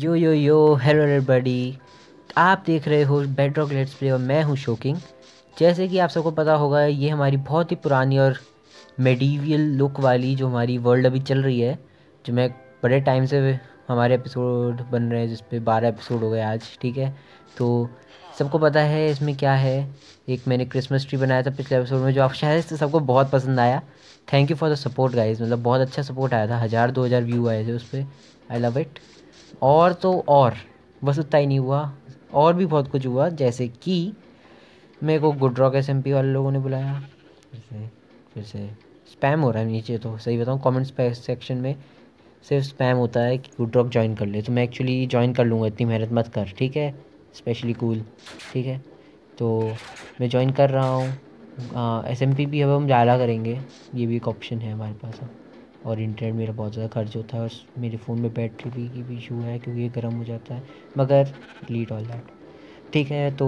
यो यो यो hello everybody आप देख रहे हो बेड रॉक लेट्स प्ले और मैं हूँ शोकिंग जैसे कि आप सबको पता होगा ये हमारी बहुत ही पुरानी और मेडिवियल लुक वाली जो हमारी वर्ल्ड अभी चल रही है जो मैं बड़े टाइम से हमारे एपिसोड बन रहे हैं जिसपे बारह एपिसोड हो गए आज ठीक है तो सबको पता है इसमें क्या है एक मैंने क्रिसमस ट्री बनाया था पिछले एपिसोड में जो आप शायद से सबको बहुत पसंद आया thank you for the support guys मतलब बहुत अच्छा सपोर्ट आया था हज़ार दो हज़ार व्यू आए थे उस पर आई लव इट और तो और बस उतना ही नहीं हुआ और भी बहुत कुछ हुआ जैसे कि मेरे को गुड रॉक एस वाले लोगों ने बुलाया फिर से फिर से स्पैम हो रहा है नीचे तो सही बताऊँ कॉमेंट सेक्शन में सिर्फ स्पैम होता है कि गुड रॉक ज्वाइन कर ले तो मैं एक्चुअली ज्वाइन कर लूँगा इतनी मेहनत मत कर ठीक है स्पेशली कूल ठीक है तो मैं ज्वाइन कर रहा हूँ एस एम पी भी अब हम डाला करेंगे ये भी एक ऑप्शन है हमारे पास और इंटरनेट मेरा बहुत ज़्यादा खर्च होता है और मेरे फ़ोन में बैटरी भी की भी इशू है क्योंकि ये गर्म हो जाता है मगर डिलीट ऑल दैट ठीक है तो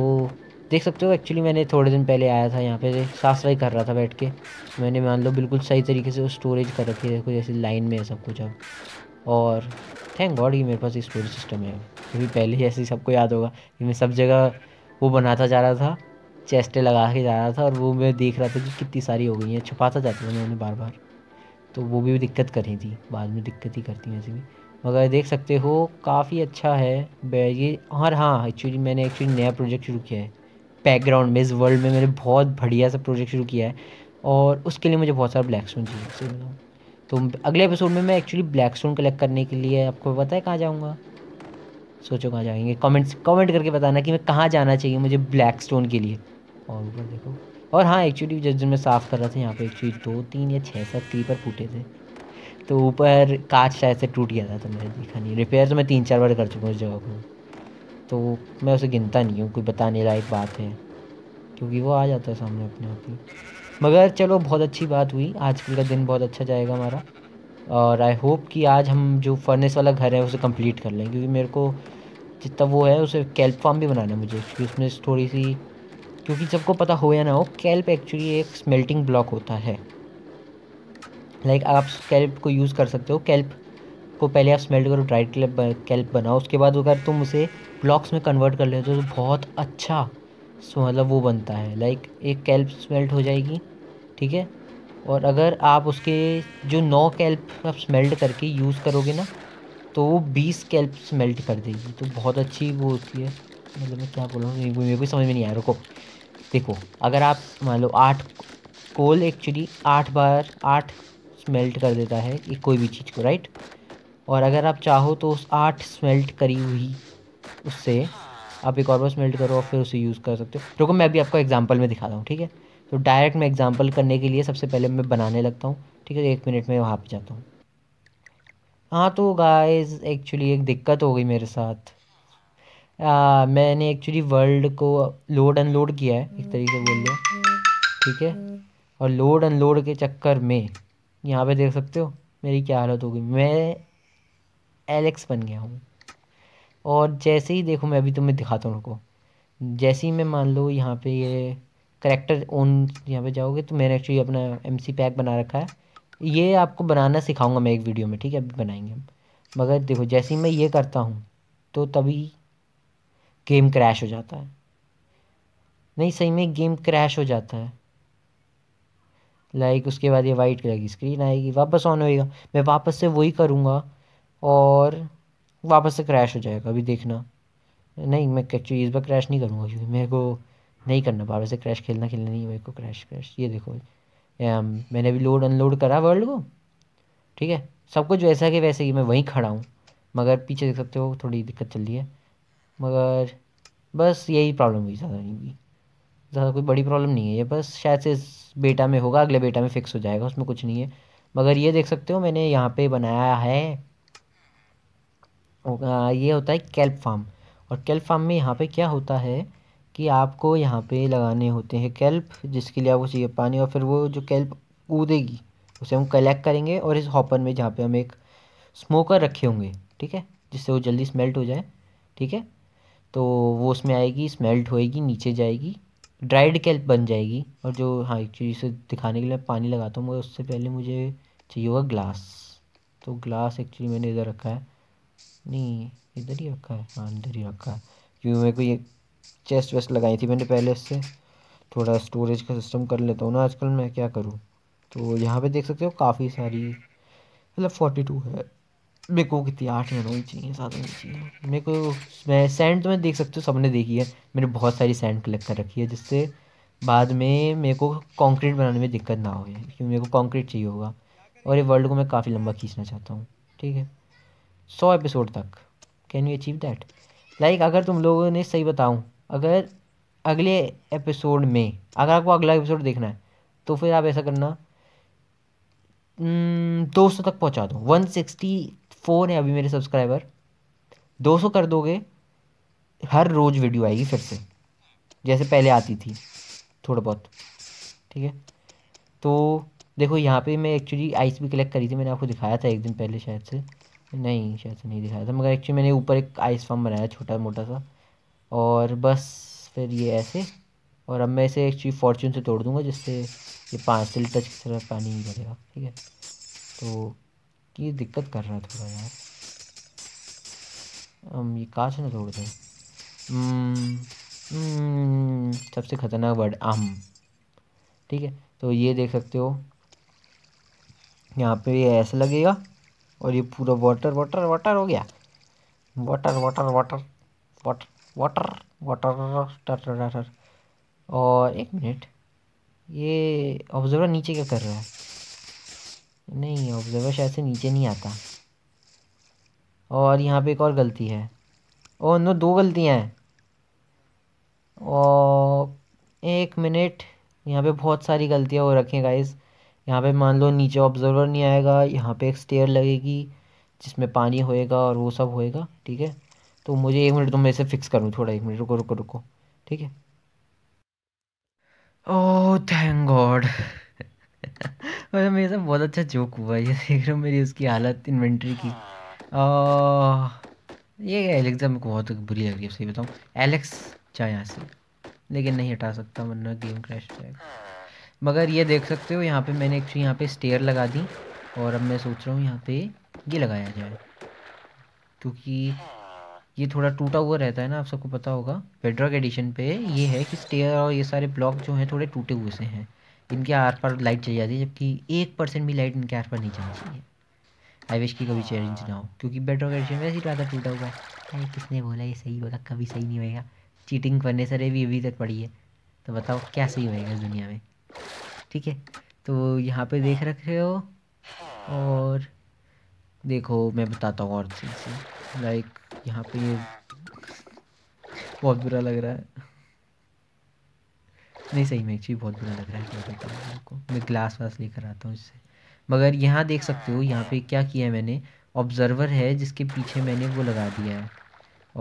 देख सकते हो एक्चुअली मैंने थोड़े दिन पहले आया था यहाँ पे साफ सफाई कर रहा था बैठ के मैंने मान लो बिल्कुल सही तरीके से स्टोरेज कर रखी है जैसे लाइन में है सब कुछ अब और थैंक गॉड कि मेरे पास स्टोरेज सिस्टम है क्योंकि पहले जैसे सबको याद होगा कि मैं सब जगह वो बनाता जा रहा था चेस्टें लगा के जा रहा था और वो मैं देख रहा था कि कितनी सारी हो गई हैं छुपाता जाता था मैं उन्हें बार बार तो वो भी दिक्कत करी थी बाद में दिक्कत ही करती वैसे भी मगर देख सकते हो काफ़ी अच्छा है ये और हाँ एक्चुअली मैंने एक्चुअली नया प्रोजेक्ट शुरू किया है बैकग्राउंड में इस वर्ल्ड में मैंने बहुत बढ़िया सा प्रोजेक्ट शुरू किया है और उसके लिए मुझे बहुत सारा ब्लैक स्टोन चाहिए तो अगले एपिसोड में मैं एक्चुअली ब्लैक स्टोन कलेक्ट करने के लिए आपको पता है कहाँ जाऊँगा सोचो कहाँ जाएंगे कमेंट्स कमेंट करके बताना कि मैं कहाँ जाना चाहिए मुझे ब्लैक स्टोन के लिए और ऊपर देखो और हाँ एक्चुअली जिस दिन मैं साफ़ कर रहा था यहाँ पे एक्चुअली दो तीन या छः सात क्लीपर फूटे थे तो ऊपर कांच शायद से टूट गया था तो मैंने देखा नहीं रिपेयर तो मैं तीन चार बार कर चुका हूँ उस जगह को तो मैं उसे गिनता नहीं हूँ कोई बताने लायक बात है क्योंकि वो आ जाता है सामने अपने आप ही मगर चलो बहुत अच्छी बात हुई आजकल का दिन बहुत अच्छा जाएगा हमारा और आई होप कि आज हम जो फर्नेस वाला घर है उसे कंप्लीट कर लें क्योंकि मेरे को जितना वो है उसे कैल्प फार्म भी बनाना है मुझे क्योंकि उसमें थोड़ी सी क्योंकि सबको पता हो या ना हो कैल्प एक्चुअली एक स्मेल्टिंग ब्लॉक होता है लाइक आप कैल्प को यूज़ कर सकते हो कैल्प को पहले आप स्मेल्ट करो ड्राइड कैल्प कैल्प बनाओ उसके बाद अगर तुम उसे ब्लॉक्स में कन्वर्ट कर लेते हो तो बहुत अच्छा मतलब वो बनता है लाइक एक कैल्प स्मेल्ट हो जाएगी ठीक है और अगर आप उसके जो नौ कैल्प आप स्मेल्ट करके यूज़ करोगे ना तो वो बीस कैल्प स्मेल्ट कर देगी तो बहुत अच्छी वो होती है मतलब मैं क्या बोल रहा हूँ मेरे को समझ में नहीं आ रहा को देखो अगर आप मान लो आठ कोल एक्चुअली आठ बार आठ स्मेल्ट कर देता है एक कोई भी चीज़ को राइट और अगर आप चाहो तो उस आठ स्मेल्ट करी हुई उससे आप एक और बार स्मेल्ट करो और फिर उसे यूज़ कर सकते हो तो रुको मैं अभी आपको एग्जाम्पल में दिखाता हूँ ठीक है तो डायरेक्ट मैं एग्जाम्पल करने के लिए सबसे पहले मैं बनाने लगता हूँ ठीक है एक मिनट में वहाँ पर जाता हूँ हाँ तो गाइज़ एक्चुअली एक दिक्कत हो गई मेरे साथ आ, मैंने एक्चुअली वर्ल्ड को लोड अनलोड किया है एक तरीके से बोल लो ठीक है और लोड अनलोड के चक्कर में यहाँ पे देख सकते हो मेरी क्या हालत होगी मैं एलेक्स बन गया हूँ और जैसे ही देखो मैं अभी तुम्हें दिखाता हूँ उनको जैसे ही मैं मान लो यहाँ पे ये करेक्टर ओन यहाँ पे जाओगे तो मैंने एक्चुअली अपना एम सी पैक बना रखा है ये आपको बनाना सिखाऊंगा मैं एक वीडियो में ठीक है अभी बनाएंगे हम मगर देखो जैसे ही मैं ये करता हूँ तो तभी गेम क्रैश हो जाता है नहीं सही में गेम क्रैश हो जाता है लाइक उसके बाद ये वाइट कलर की स्क्रीन आएगी वापस ऑन होएगा मैं वापस से वही करूँगा और वापस से क्रैश हो जाएगा अभी देखना नहीं मैं एक्चुअली इस बार क्रैश नहीं करूँगा क्योंकि मेरे को नहीं करना वापस से क्रैश खेलना खेलना नहीं मेरे को क्रैश क्रैश ये देखो um, मैंने अभी लोड अनलोड करा वर्ल्ड को ठीक है सब कुछ वैसा कि वैसे ही मैं वहीं खड़ा हूँ मगर पीछे देख सकते हो थोड़ी दिक्कत चल रही है मगर बस यही प्रॉब्लम हुई ज़्यादा नहीं हुई ज़्यादा कोई बड़ी प्रॉब्लम नहीं है ये बस शायद से इस बेटा में होगा अगले बेटा में फिक्स हो जाएगा उसमें कुछ नहीं है मगर ये देख सकते हो मैंने यहाँ पे बनाया है ये होता है कैल्प फार्म और कैल्प फार्म में यहाँ पे क्या होता है कि आपको यहाँ पे लगाने होते हैं कैल्प जिसके लिए आपको चाहिए पानी और फिर वो जो कैल्प कूदेगी उसे हम कलेक्ट करेंगे और इस हॉपर में जहाँ पे हम एक स्मोकर रखे होंगे ठीक है जिससे वो जल्दी स्मेल्ट हो जाए ठीक है तो वो उसमें आएगी स्मेल्ट होएगी नीचे जाएगी ड्राइड कैल्प बन जाएगी और जो हाँ एक्चुअली इसे दिखाने के लिए पानी लगाता हूँ मगर उससे पहले मुझे चाहिए होगा ग्लास तो ग्लास एक्चुअली मैंने इधर रखा है नहीं इधर ही रखा है हाँ इधर ही रखा है क्योंकि मेरे को ये चेस्ट वेस्ट लगाई थी मैंने पहले इससे थोड़ा स्टोरेज का सिस्टम कर लेता हूँ ना आजकल मैं क्या करूँ तो यहाँ पे देख सकते हो काफ़ी सारी मतलब फोर्टी टू है मेरे को कितनी आठ मिनट होनी चाहिए सात होनी चाहिए मेरे को मैं सेंड तो मैं देख सकती हूँ सबने देखी है मैंने बहुत सारी सेंड कलेक्ट कर रखी है जिससे बाद में मेरे को कंक्रीट बनाने में दिक्कत ना हो क्योंकि मेरे को कंक्रीट चाहिए होगा और ये वर्ल्ड को मैं काफ़ी लंबा खींचना चाहता हूँ ठीक है सौ एपिसोड तक can you achieve that like अगर तुम लोगों ने सही बताऊँ अगर अगले एपिसोड में अगर आपको अगला एपिसोड देखना है तो फिर आप ऐसा करना दो सौ तक पहुँचा दो वन सिक्सटी फ़ोर हैं अभी मेरे सब्सक्राइबर दो सौ कर दोगे हर रोज़ वीडियो आएगी फिर से जैसे पहले आती थी थोड़ा बहुत ठीक है तो देखो यहाँ पे मैं एक्चुअली आइस भी कलेक्ट करी थी मैंने आपको दिखाया था एक दिन पहले शायद से नहीं शायद से नहीं दिखाया था मगर एक्चुअली मैंने ऊपर एक आइस फार्म बनाया छोटा मोटा सा और बस फिर ये ऐसे और अब मैं इसे एक्चुअली फॉर्चून से तोड़ दूँगा जिससे ये पाँच से लीटर की तरह पानी ही भरेगा ठीक है तो ये दिक्कत कर रहा है थोड़ा यार हम ये कांच ना तोड़ दें हम्म, हम्म, सबसे ख़तरनाक वर्ड आम ठीक है तो ये देख सकते हो यहाँ पे ये ऐसा लगेगा और ये पूरा वाटर वाटर वाटर हो गया water water water water water water टर टर और एक मिनट ये ऑब्जर्वर नीचे क्या कर रहा है नहीं ऑब्जर्वर शायद से नीचे नहीं आता और यहाँ पे एक और गलती है और नो दो गलतियाँ हैं और एक मिनट यहाँ पे बहुत सारी गलतियाँ हो रखी हैं गाइस यहाँ पे मान लो नीचे ऑब्जर्वर नहीं आएगा यहाँ पे एक स्टेयर लगेगी जिसमें पानी होएगा और वो सब होएगा ठीक है तो मुझे एक मिनट तो मैं इसे फिक्स करूँ थोड़ा एक मिनट रुको रुको रुको ठीक है ओह थैंक गॉड और साथ बहुत अच्छा जोक हुआ ये देख रहे हो मेरी उसकी हालत इन्वेंट्री की ये एलेक्सा मेरे को बहुत बुरी लग रही है सही बताऊँ एलेक्स चाहे यहाँ से लेकिन नहीं हटा सकता वरना गेम क्रैश हो जाएगा मगर ये देख सकते हो यहाँ पे मैंने एक्चुअली यहाँ पे स्टेयर लगा दी और अब मैं सोच रहा हूँ यहाँ पे ये लगाया जाए क्योंकि ये थोड़ा टूटा हुआ रहता है ना आप सबको पता होगा बेड्रॉक एडिशन पे ये है कि स्टेयर और ये सारे ब्लॉक जो हैं थोड़े टूटे हुए से हैं इनके आर पर लाइट चली जाती है जबकि एक परसेंट भी लाइट इनके आर पर नहीं जानी चाहिए आई विश की कभी चेंज ना हो क्योंकि बेटर कंडीशन वैसे ही ज़्यादा टूटा हुआ है अरे किसने बोला ये सही होगा कभी सही नहीं होएगा चीटिंग करने से भी अभी तक पड़ी है तो बताओ क्या सही होएगा इस दुनिया में ठीक है तो यहाँ पे देख रख रहे हो और देखो मैं बताता हूँ और चीज़ लाइक यहाँ पे बहुत बुरा लग रहा है नहीं सही में एक्चुअली बहुत बुरा लग रहा है आपको मैं ग्लास वास लेकर आता हूँ इससे मगर यहाँ देख सकते हो यहाँ पे क्या किया है मैंने ऑब्जर्वर है जिसके पीछे मैंने वो लगा दिया है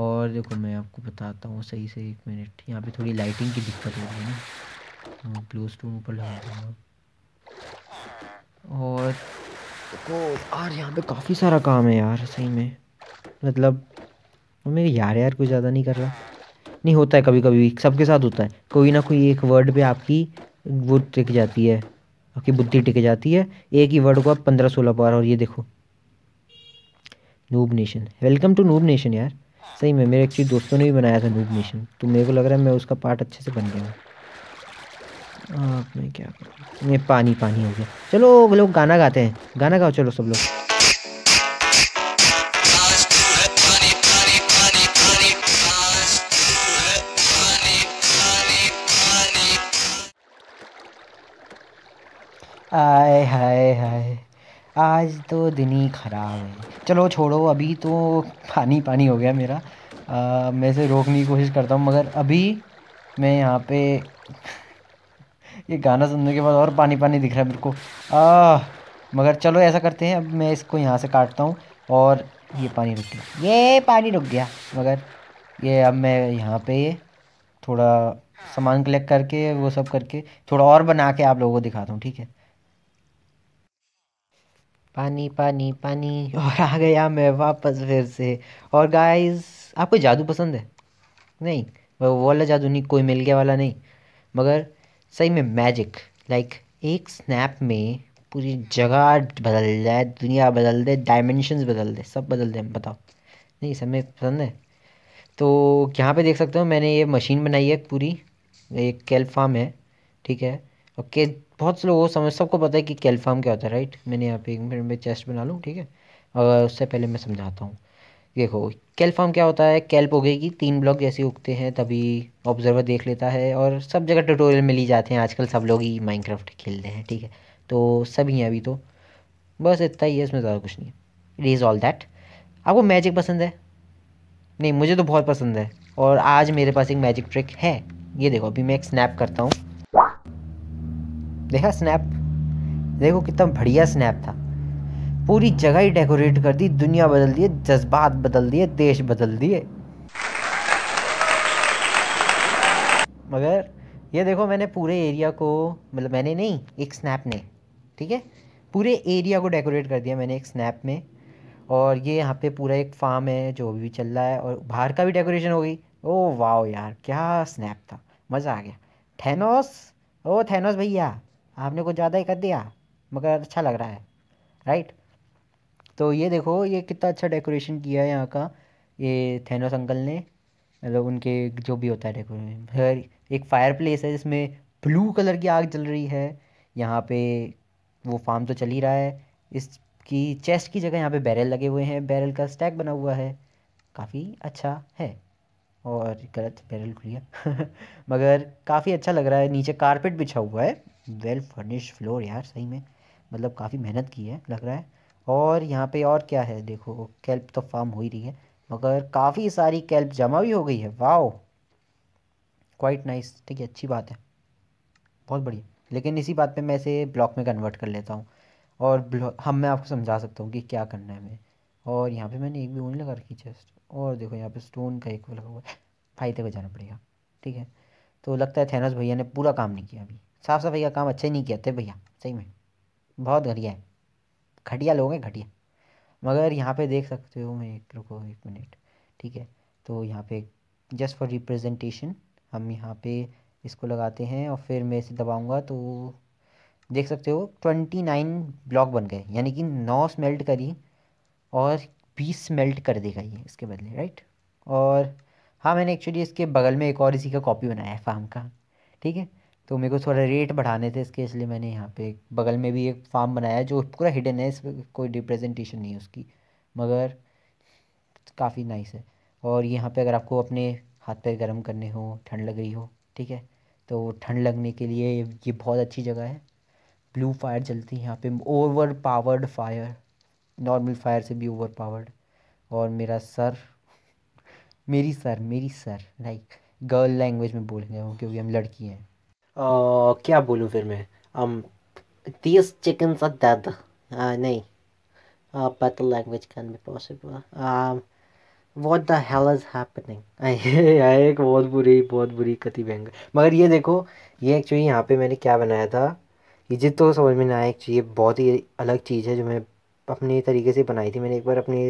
और देखो मैं आपको बताता हूँ सही से एक मिनट यहाँ पे थोड़ी लाइटिंग की दिक्कत हो रही है ना ब्लू हाँ, स्टोन ऊपर लगा दूँगा और देखो यार यहाँ पे काफ़ी सारा काम है यार सही में मतलब मेरे यार यार कुछ ज़्यादा नहीं कर रहा नहीं होता है कभी कभी सबके साथ होता है कोई ना कोई एक वर्ड पे आपकी वो टिक जाती है आपकी बुद्धि टिक जाती है एक ही वर्ड को आप पंद्रह सोलह बार और ये देखो noob nation welcome to noob nation यार सही में मेरे एक्चुअली दोस्तों ने भी बनाया था नूब नेशन तो मेरे को लग रहा है मैं उसका पार्ट अच्छे से बन गया हूँ मैं क्या करूँ पानी पानी हो गया चलो लोग गाना गाते हैं गाना गाओ चलो सब लोग आय हाय हाय आज तो दिन ही ख़राब है चलो छोड़ो अभी तो पानी पानी हो गया मेरा आ, मैं इसे रोकने की कोशिश करता हूँ मगर अभी मैं यहाँ पे ये गाना सुनने के बाद और पानी पानी दिख रहा है मेरे को आ, मगर चलो ऐसा करते हैं अब मैं इसको यहाँ से काटता हूँ और ये पानी रुक गया ये पानी रुक गया मगर ये अब मैं यहाँ पे थोड़ा सामान कलेक्ट करके वो सब करके थोड़ा और बना के आप लोगों को दिखाता हूँ ठीक है पानी पानी पानी और आ गया मैं वापस फिर से और गाइस आपको जादू पसंद है नहीं वो वाला जादू नहीं कोई मिल गया वाला नहीं मगर सही में मैजिक लाइक एक स्नैप में पूरी जगह बदल जाए दुनिया बदल दे डायमेंशंस बदल दे सब बदल दे बताओ नहीं सब में पसंद है तो यहाँ पे देख सकते हो मैंने ये मशीन बनाई है पूरी एक कैल्फाम फार्म है ठीक है ओके बहुत से लोग समझ सबको पता है कि कैल्फाम क्या होता है राइट मैंने यहाँ पे एक मिनट में चेस्ट बना लूँ ठीक है और उससे पहले मैं समझाता हूँ देखो कैल्फाम क्या होता है कैल्प हो गई कि तीन ब्लॉक जैसे उगते हैं तभी ऑब्जर्वर देख लेता है और सब जगह ट्यूटोरियल मिल ही जाते हैं आजकल सब लोग ही माइनक्राफ्ट खेलते हैं ठीक है तो सभी हैं अभी तो बस इतना ही है इसमें ज़्यादा कुछ नहीं है इट इज़ ऑल दैट आपको मैजिक पसंद है नहीं मुझे तो बहुत पसंद है और आज मेरे पास एक मैजिक ट्रिक है ये देखो अभी मैं एक स्नैप करता हूँ देखा स्नैप देखो कितना बढ़िया स्नैप था पूरी जगह ही डेकोरेट कर दी दुनिया बदल दिए जज्बात बदल दिए देश बदल दिए मगर ये देखो मैंने पूरे एरिया को मतलब मैंने नहीं एक स्नैप ने ठीक है पूरे एरिया को डेकोरेट कर दिया मैंने एक स्नैप में और ये यहाँ पे पूरा एक फार्म है जो अभी भी चल रहा है और बाहर का भी डेकोरेशन हो गई ओ वाह यार क्या स्नैप था मज़ा आ गया थैनोस ओ थैनोस भैया आपने कुछ ज़्यादा ही कर दिया मगर अच्छा लग रहा है राइट तो ये देखो ये कितना अच्छा डेकोरेशन किया है यहाँ का ये थैनोस अंकल ने मतलब उनके जो भी होता है डेकोरेशन एक फायर प्लेस है जिसमें ब्लू कलर की आग जल रही है यहाँ पे वो फार्म तो चल ही रहा है इसकी चेस्ट की जगह यहाँ पे बैरल लगे हुए हैं बैरल का स्टैक बना हुआ है काफ़ी अच्छा है और गलत बैरल खुलिया मगर काफ़ी अच्छा लग रहा है नीचे कारपेट बिछा हुआ है वेल फर्निश्ड फ्लोर यार सही में मतलब काफ़ी मेहनत की है लग रहा है और यहाँ पे और क्या है देखो कैल्प तो फार्म हो ही रही है मगर काफ़ी सारी कैल्प जमा भी हो गई है वाओ क्वाइट नाइस ठीक है अच्छी बात है बहुत बढ़िया लेकिन इसी बात पे मैं इसे ब्लॉक में कन्वर्ट कर लेता हूँ और हम मैं आपको समझा सकता हूँ कि क्या करना है हमें और यहाँ पे मैंने एक भी ऊन लगा रखी चेस्ट और देखो यहाँ पे स्टोन का एक लगा हुआ है फायदे को जाना पड़ेगा ठीक है तो लगता है थैनस भैया ने पूरा काम नहीं किया अभी साफ सफाई का काम अच्छे नहीं किया भैया सही में बहुत घटिया है घटिया लोग हैं घटिया मगर यहाँ पे देख सकते हो मैं एक रुको एक मिनट ठीक है तो यहाँ पे जस्ट फॉर रिप्रेजेंटेशन हम यहाँ पे इसको लगाते हैं और फिर मैं इसे दबाऊँगा तो देख सकते हो ट्वेंटी नाइन ब्लॉक बन गए यानी कि नौ स्मेल्ट करी और बीस स्मेल्ट कर देगा ये इसके बदले राइट और हाँ मैंने एक्चुअली इसके बगल में एक और इसी का कॉपी बनाया है फार्म का ठीक है तो मेरे को थोड़ा रेट बढ़ाने थे इसके इसलिए मैंने यहाँ पे बगल में भी एक फार्म बनाया जो पूरा हिडन है इसमें कोई रिप्रेजेंटेशन नहीं है उसकी मगर काफ़ी नाइस है और यहाँ पे अगर आपको अपने हाथ पैर गर्म करने हो ठंड लग रही हो ठीक है तो ठंड लगने के लिए ये बहुत अच्छी जगह है ब्लू फायर चलती है यहाँ पे over powered fire normal fire से भी ओवर पावर्ड और मेरा सर मेरी सर मेरी सर लाइक गर्ल लैंग्वेज में बोल रहे हो क्योंकि हम लड़की हैं क्या बोलूँ फिर मैं um, these चिकन सा dead नहीं पता language can can possible possible the hell is happening एक बहुत बुरी बहुत बुरी कति बहंग मगर ये देखो ये एक्चुअली यहाँ पे मैंने क्या बनाया था ये तो समझ में ना एक चीज़ ये बहुत ही अलग चीज़ है जो मैं अपने तरीके से बनाई थी मैंने एक बार अपने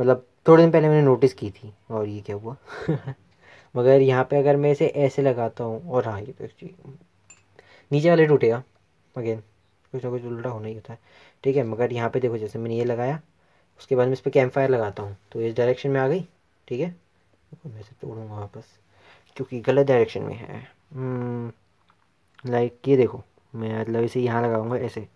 मतलब थोड़े दिन पहले मैंने नोटिस की थी और ये क्या हुआ मगर यहाँ पे अगर मैं इसे ऐसे लगाता हूँ और हाँ ये तो एक नीचे वाले टूटेगा अगेन कुछ ना कुछ उल्टा होना ही होता है ठीक है मगर यहाँ पे देखो जैसे मैंने ये लगाया उसके बाद में इस पर कैम फायर लगाता हूँ तो इस डायरेक्शन में आ गई ठीक है मैं इसे तोड़ूँगा वापस क्योंकि गलत डायरेक्शन में है लाइक हम्म, ये देखो मैं मतलब इसे यहाँ लगाऊँगा ऐसे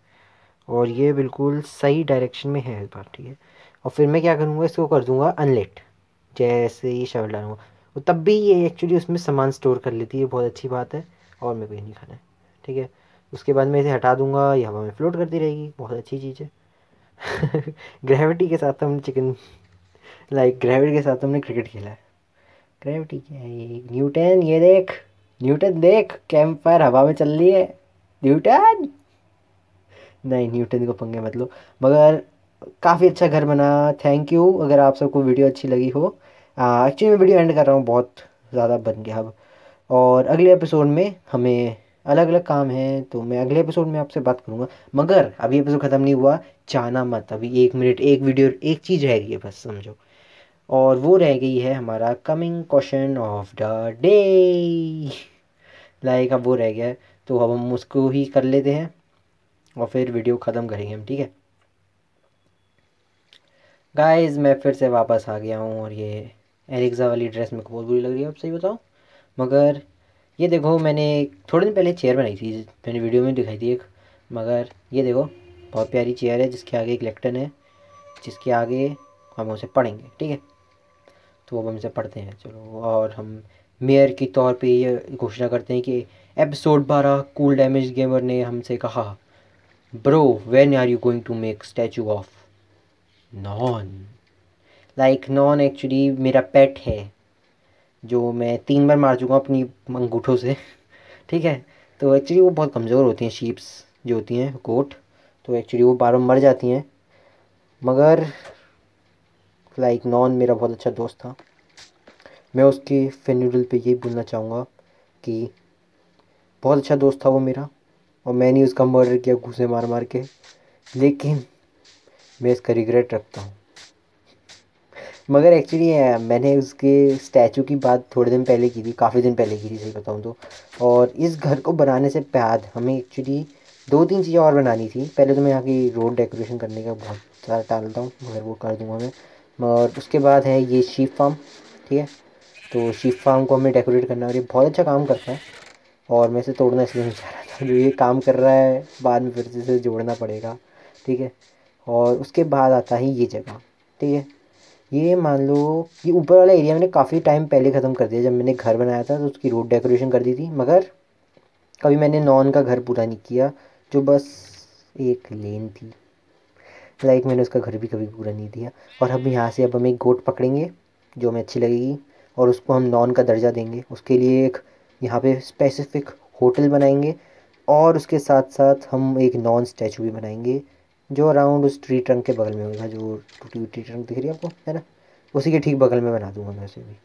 और ये बिल्कुल सही डायरेक्शन में है इस बार ठीक है और फिर मैं क्या करूँगा इसको कर दूँगा अनलेट जैसे ही शवल डालूँगा वो तब भी ये एक्चुअली उसमें सामान स्टोर कर लेती है बहुत अच्छी बात है और मेरे को ये नहीं खाना है ठीक है उसके बाद मैं इसे हटा दूंगा ये हवा में फ्लोट करती रहेगी बहुत अच्छी चीज़ है ग्रेविटी के साथ हमने चिकन लाइक ग्रेविटी के साथ हमने क्रिकेट खेला है ग्रेविटी क्या है ये न्यूटन ये देख न्यूटन देख कैंप फायर हवा में चल रही है न्यूटन नहीं न्यूटन को पंगे मतलब मगर काफ़ी अच्छा घर बना थैंक यू अगर आप सबको वीडियो अच्छी लगी हो एक्चुअली मैं वीडियो एंड कर रहा हूँ बहुत ज़्यादा बन गया अब और अगले एपिसोड में हमें अलग अलग काम है तो मैं अगले एपिसोड में आपसे बात करूँगा मगर अभी एपिसोड ख़त्म नहीं हुआ जाना मत अभी एक मिनट एक वीडियो एक चीज़ रह गई है बस समझो और वो रह गई है हमारा coming question of the day like अब वो रह गया है तो अब हम उसको ही कर लेते हैं और फिर वीडियो ख़त्म करेंगे हम ठीक है गाइस मैं फिर से वापस आ गया हूँ और ये एरिक्सा वाली ड्रेस मेरे को बहुत बुरी लग रही है आप सही बताओ मगर ये देखो मैंने थोड़े दिन पहले चेयर बनाई थी मैंने वीडियो में दिखाई थी एक मगर ये देखो बहुत प्यारी चेयर है जिसके आगे एक लेक्टन है जिसके आगे हम उसे पढ़ेंगे ठीक है तो वो हम इसे पढ़ते हैं चलो और हम मेयर के तौर पे ये घोषणा करते हैं कि एपिसोड बारह कूल डैमेज गेमर ने हमसे कहा bro when are you going to make statue of non like non actually मेरा पेट है जो मैं तीन बार मार चुका हूँ अपनी अंगूठों से ठीक है तो एक्चुअली वो बहुत कमज़ोर होती हैं शीप्स जो होती हैं गोट तो एक्चुअली वो बार बार मर जाती हैं मगर लाइक नॉन मेरा बहुत अच्छा दोस्त था मैं उसके फेन्यूरल पे ये बोलना चाहूँगा कि बहुत अच्छा दोस्त था वो मेरा और मैंने उसका मर्डर किया घूसे मार मार के लेकिन मैं इसका रिग्रेट रखता हूँ मगर एक्चुअली मैंने उसके स्टैचू की बात थोड़े दिन पहले की थी काफ़ी दिन पहले की थी सही बताऊँ तो और इस घर को बनाने से बाद हमें एक्चुअली दो तीन चीज़ें और बनानी थी पहले तो मैं यहाँ की रोड डेकोरेशन करने का बहुत सारा टालता हूँ मगर वो कर दूँगा मैं और उसके बाद है ये शीप फार्म ठीक है तो शीप फार्म को हमें डेकोरेट करना और ये बहुत अच्छा काम करता है और मैं इसे तोड़ना इसलिए नहीं चाह रहा था जो ये काम कर रहा है बाद में फिर से जोड़ना पड़ेगा ठीक है और उसके बाद आता है ये जगह ठीक है ये मान लो ये ऊपर वाला एरिया मैंने काफ़ी टाइम पहले ख़त्म कर दिया जब मैंने घर बनाया था तो उसकी रोड डेकोरेशन कर दी थी मगर कभी मैंने नॉन का घर पूरा नहीं किया जो बस एक लेन थी लाइक मैंने उसका घर भी कभी पूरा नहीं दिया और हम यहाँ से अब हम एक गोट पकड़ेंगे जो हमें अच्छी लगेगी और उसको हम नॉन का दर्जा देंगे उसके लिए एक यहाँ पे स्पेसिफिक होटल बनाएंगे और उसके साथ साथ हम एक नॉन स्टैचू भी बनाएंगे जो अराउंड उस ट्री ट्रंक के बगल में होगा जो टूटी हुई ट्री ट्रंक दिख रही है आपको है ना उसी के ठीक बगल में बना दूंगा मैं उसे भी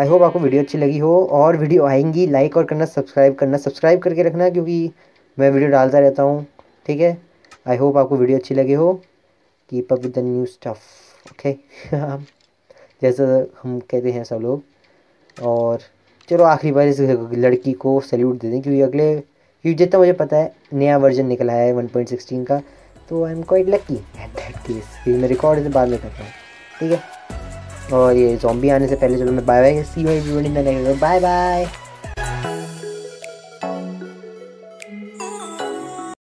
आई होप आपको वीडियो अच्छी लगी हो और वीडियो आएंगी लाइक और करना सब्सक्राइब करना सब्सक्राइब करके रखना क्योंकि मैं वीडियो डालता रहता हूँ ठीक है आई होप आपको वीडियो अच्छी लगी हो keep up with the new stuff okay जैसा हम कहते हैं सब लोग और चलो आखिरी बार इस लड़की को सैल्यूट दे दें क्योंकि अगले क्योंकि जितना मुझे पता है नया वर्जन निकला है सिक्सटीन का तो I am quite lucky at that case फिर मैं रिकॉर्ड बाद में करता हूँ ठीक है और ये जॉम्बी आने से पहले चलो मैं bye bye see ya bye bye